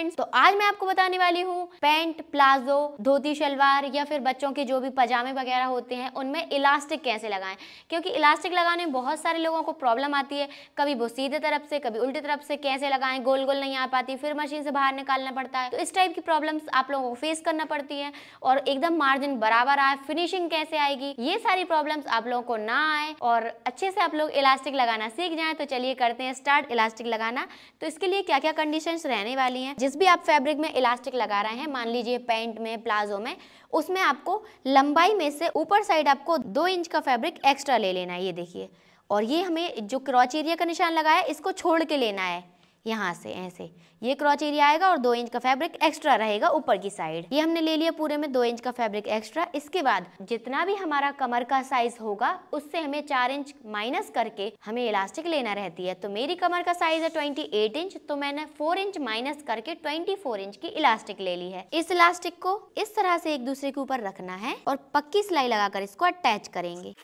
friends तो आज मैं आपको बताने वाली हूँ पैंट प्लाजो धोती शलवार या फिर बच्चों के जो भी पजामे वगैरह होते हैं उनमें इलास्टिक कैसे लगाएं क्योंकि इलास्टिक लगाने में बहुत सारे लोगों को प्रॉब्लम आती है कभी वो सीधे तरफ से कभी उल्टी तरफ से कैसे लगाएं गोल गोल नहीं आ पाती फिर मशीन से बाहर निकालना पड़ता है तो इस टाइप की प्रॉब्लम आप लोगों को फेस करना पड़ती है और एकदम मार्जिन बराबर आए फिनिशिंग कैसे आएगी ये सारी प्रॉब्लम आप लोगों को ना आए और अच्छे से आप लोग इलास्टिक लगाना सीख जाए तो चलिए करते हैं स्टार्ट इलास्टिक लगाना तो इसके लिए क्या क्या कंडीशन रहने वाली है जिस भी आप फैब्रिक में इलास्टिक लगा रहे हैं मान लीजिए पैंट में प्लाजो में उसमें आपको लंबाई में से ऊपर साइड आपको दो इंच का फैब्रिक एक्स्ट्रा ले लेना है ये देखिए और ये हमें जो क्रॉच एरिया का निशान लगाया इसको छोड़ के लेना है यहाँ से ऐसे ये क्रॉच एरिया आएगा और दो इंच का फैब्रिक एक्स्ट्रा रहेगा ऊपर की साइड ये हमने ले लिया पूरे में दो इंच का फैब्रिक एक्स्ट्रा इसके बाद जितना भी हमारा कमर का साइज होगा उससे हमें चार इंच माइनस करके हमें इलास्टिक लेना रहती है तो मेरी कमर का साइज है ट्वेंटी एट इंच तो मैंने फोर इंच माइनस करके ट्वेंटी फोर इंच की इलास्टिक ले ली है इस इलास्टिक को इस तरह से एक दूसरे के ऊपर रखना है और पक्की सिलाई लगाकर इसको अटैच करेंगे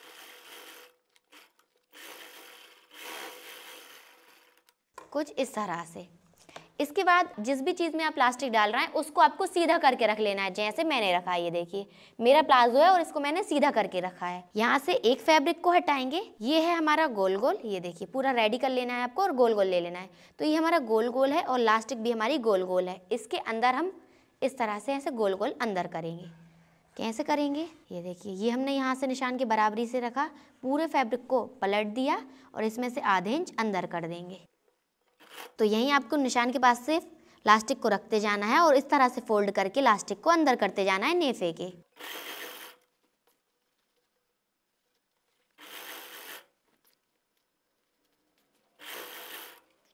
कुछ इस तरह से इसके बाद जिस भी चीज़ में आप प्लास्टिक डाल रहे हैं उसको आपको सीधा करके रख लेना है जैसे मैंने रखा है ये देखिए मेरा प्लाजो है और इसको मैंने सीधा करके रखा है यहाँ से एक फैब्रिक को हटाएंगे ये है हमारा गोल गोल ये देखिए पूरा रेडी कर लेना है आपको और गोल गोल ले लेना है तो ये हमारा गोल गोल है और लास्टिक भी हमारी गोल गोल है इसके अंदर हम इस तरह से ऐसे गोल गोल अंदर करेंगे कैसे करेंगे ये देखिए ये हमने यहाँ से निशान की बराबरी से रखा पूरे फैब्रिक को पलट दिया और इसमें से आधे इंच अंदर कर देंगे तो यहीं आपको निशान के पास से लास्टिक को रखते जाना है और इस तरह से फोल्ड करके लास्टिक को अंदर करते जाना है नेफे के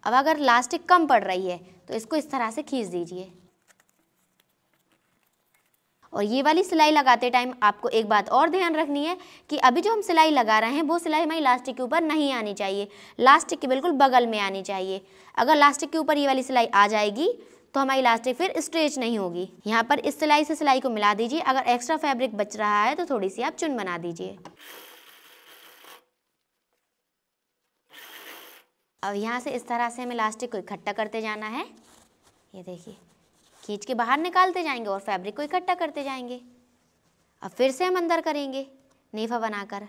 अब अगर लास्टिक कम पड़ रही है तो इसको इस तरह से खींच दीजिए और ये वाली सिलाई लगाते टाइम आपको एक बात और ध्यान रखनी है कि अभी जो हम सिलाई लगा रहे हैं वो सिलाई हमारी लास्टिक के ऊपर नहीं आनी चाहिए लास्टिक के बिल्कुल बगल में आनी चाहिए अगर लास्टिक के ऊपर ये वाली सिलाई आ जाएगी तो हमारी लास्टिक फिर स्ट्रेच नहीं होगी यहाँ पर इस सिलाई से सिलाई को मिला दीजिए अगर एक्स्ट्रा फैब्रिक बच रहा है तो थोड़ी सी आप चुन बना दीजिए अब यहाँ से इस तरह से हमें लास्टिक को इकट्ठा करते जाना है ये देखिए खींच के बाहर निकालते जाएंगे और फैब्रिक को इकट्ठा करते जाएंगे अब फिर से हम अंदर करेंगे नेफा बनाकर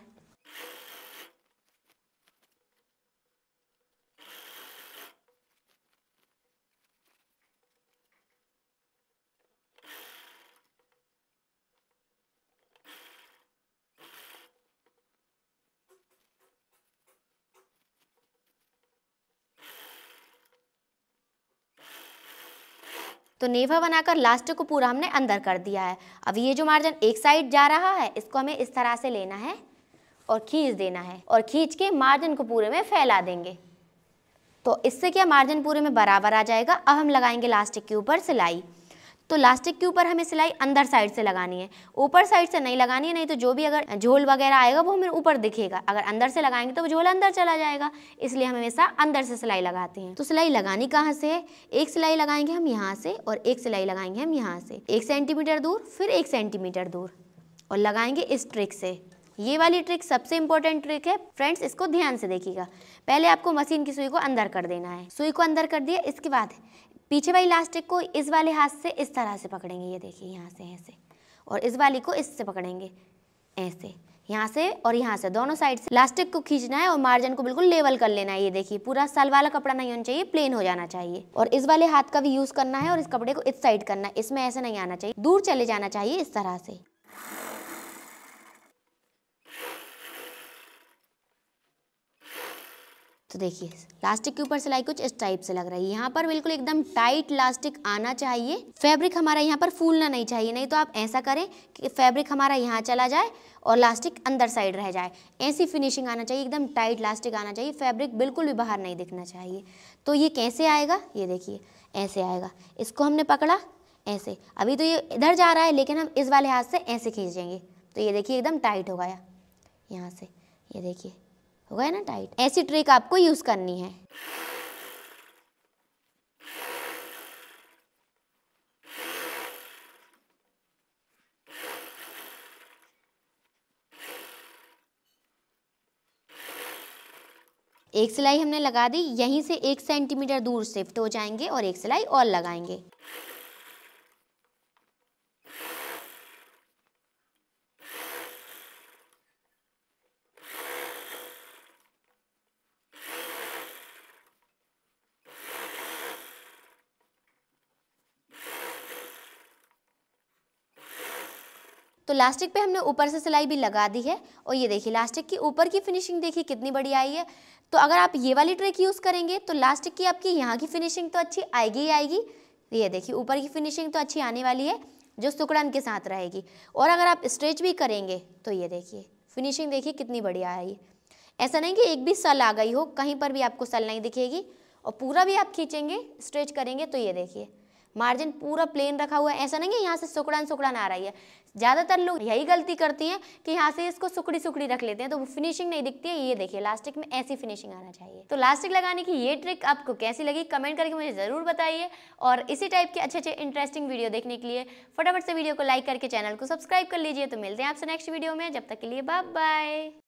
तो नेवा बनाकर लास्ट को पूरा हमने अंदर कर दिया है अब ये जो मार्जिन एक साइड जा रहा है इसको हमें इस तरह से लेना है और खींच देना है और खींच के मार्जिन को पूरे में फैला देंगे तो इससे क्या मार्जिन पूरे में बराबर आ जाएगा अब हम लगाएंगे लास्टिक के ऊपर सिलाई तो लास्टिक के ऊपर हमें सिलाई अंदर साइड से लगानी है ऊपर साइड से नहीं लगानी है नहीं तो जो भी अगर झोल वगैरह आएगा वो हमें ऊपर दिखेगा अगर अंदर से लगाएंगे तो वो झोल अंदर चला जाएगा इसलिए हम हमेशा अंदर से सिलाई लगाते हैं तो सिलाई लगानी कहाँ से है एक सिलाई लगाएंगे हम यहाँ से और एक सिलाई लगाएंगे हम यहाँ से एक सेंटीमीटर दूर फिर एक सेंटीमीटर दूर और लगाएंगे इस ट्रिक से ये वाली ट्रिक सबसे इंपॉर्टेंट ट्रिक है फ्रेंड्स इसको ध्यान से देखिएगा पहले आपको मशीन की सुई को अंदर कर देना है सुई को अंदर कर दिया इसके बाद पीछे वाली इलास्टिक को इस वाले हाथ से इस तरह से पकड़ेंगे ये देखिए यहाँ से ऐसे और इस वाली को इससे पकड़ेंगे ऐसे यहाँ से और यहाँ से दोनों साइड से इलास्टिक को खींचना है और मार्जिन को बिल्कुल लेवल कर लेना है ये देखिए पूरा सल वाला कपड़ा नहीं होना चाहिए प्लेन हो जाना चाहिए और इस वाले हाथ का भी यूज़ करना है और इस कपड़े को इस साइड करना है इसमें ऐसे नहीं आना चाहिए दूर चले जाना चाहिए इस तरह से तो देखिए लास्टिक के ऊपर सिलाई कुछ इस टाइप से लग रही है यहाँ पर बिल्कुल एकदम टाइट लास्टिक आना चाहिए फैब्रिक हमारा यहाँ पर फूलना नहीं चाहिए नहीं तो आप ऐसा करें कि फैब्रिक हमारा यहाँ चला जाए और लास्टिक अंदर साइड रह जाए ऐसी फिनिशिंग आना चाहिए एकदम टाइट लास्टिक आना चाहिए फैब्रिक बिल्कुल भी बाहर नहीं दिखना चाहिए तो ये कैसे आएगा ये देखिए ऐसे आएगा इसको हमने पकड़ा ऐसे अभी तो ये इधर जा रहा है लेकिन हम इस वाले हाथ से ऐसे खींचेंगे तो ये देखिए एकदम टाइट हो गया यहाँ से ये देखिए हो गया ना टाइट ऐसी ट्रिक आपको यूज करनी है एक सिलाई हमने लगा दी यहीं से एक सेंटीमीटर दूर शिफ्ट हो जाएंगे और एक सिलाई और लगाएंगे तो लास्टिक पे हमने ऊपर से सिलाई भी लगा दी है और ये देखिए लास्टिक की ऊपर की फिनिशिंग देखिए कितनी बढ़िया आई है तो अगर आप ये वाली ट्रिक यूज़ करेंगे तो लास्टिक की आपकी यहाँ की फिनिशिंग तो अच्छी आएगी ही आएगी ये देखिए ऊपर की फिनिशिंग तो अच्छी आने वाली है जो सुकड़न के साथ रहेगी और अगर आप स्ट्रेच भी करेंगे तो ये देखिए फिनिशिंग देखिए कितनी बढ़िया आई ऐसा नहीं कि एक भी सल आ गई हो कहीं पर भी आपको सल नहीं दिखेगी और पूरा भी आप खींचेंगे स्ट्रेच करेंगे तो ये देखिए मार्जिन पूरा प्लेन रखा हुआ है ऐसा नहीं है यहाँ से सुकड़न सुकड़न आ रही है ज़्यादातर लोग यही गलती करती हैं कि यहाँ से इसको सुकड़ी सुकड़ी रख लेते हैं तो वो फिनिशिंग नहीं दिखती है ये देखिए लास्टिक में ऐसी फिनिशिंग आना चाहिए तो लास्टिक लगाने की ये ट्रिक आपको कैसी लगी कमेंट करके मुझे ज़रूर बताइए और इसी टाइप के अच्छे अच्छे इंटरेस्टिंग वीडियो देखने के लिए फटाफट से वीडियो को लाइक करके चैनल को सब्सक्राइब कर लीजिए तो मिलते हैं आपसे नेक्स्ट वीडियो में जब तक के लिए बाय बाय